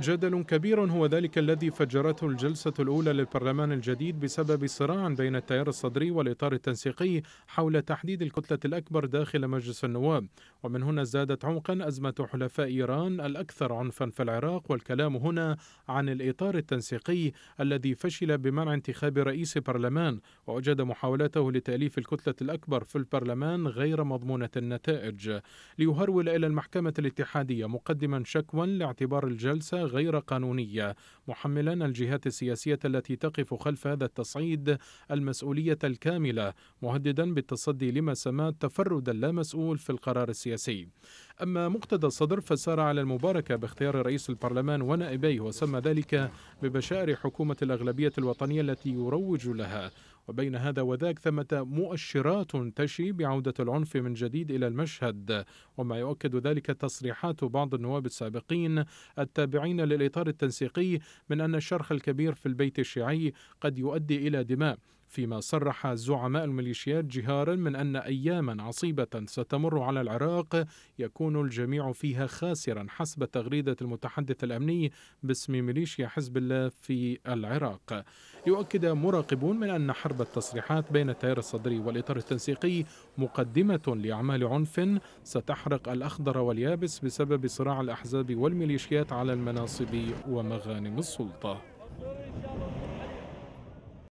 جدل كبير هو ذلك الذي فجرته الجلسة الأولى للبرلمان الجديد بسبب صراع بين التيار الصدري والإطار التنسيقي حول تحديد الكتلة الأكبر داخل مجلس النواب ومن هنا زادت عمقا أزمة حلفاء إيران الأكثر عنفا في العراق والكلام هنا عن الإطار التنسيقي الذي فشل بمنع انتخاب رئيس برلمان ووجد محاولته لتأليف الكتلة الأكبر في البرلمان غير مضمونة النتائج ليهرول إلى المحكمة الاتحادية مقدما شكوى لاعتبار الجلسة غير قانونية محملا الجهات السياسية التي تقف خلف هذا التصعيد المسؤولية الكاملة مهددا بالتصدي لما سماه تفردا لا مسؤول في القرار السياسي السياسي أما مقتدى الصدر فسار على المباركة باختيار رئيس البرلمان ونائبيه وسمى ذلك ببشائر حكومة الأغلبية الوطنية التي يروج لها وبين هذا وذاك ثمة مؤشرات تشي بعودة العنف من جديد إلى المشهد وما يؤكد ذلك تصريحات بعض النواب السابقين التابعين للإطار التنسيقي من أن الشرخ الكبير في البيت الشيعي قد يؤدي إلى دماء فيما صرح زعماء الميليشيات جهارا من ان اياما عصيبه ستمر على العراق يكون الجميع فيها خاسرا حسب تغريده المتحدث الامني باسم ميليشيا حزب الله في العراق. يؤكد مراقبون من ان حرب حربت التصريحات بين التيار الصدري والإطار التنسيقي مقدمة لأعمال عنف ستحرق الأخضر واليابس بسبب صراع الأحزاب والميليشيات على المناصب ومغانم السلطة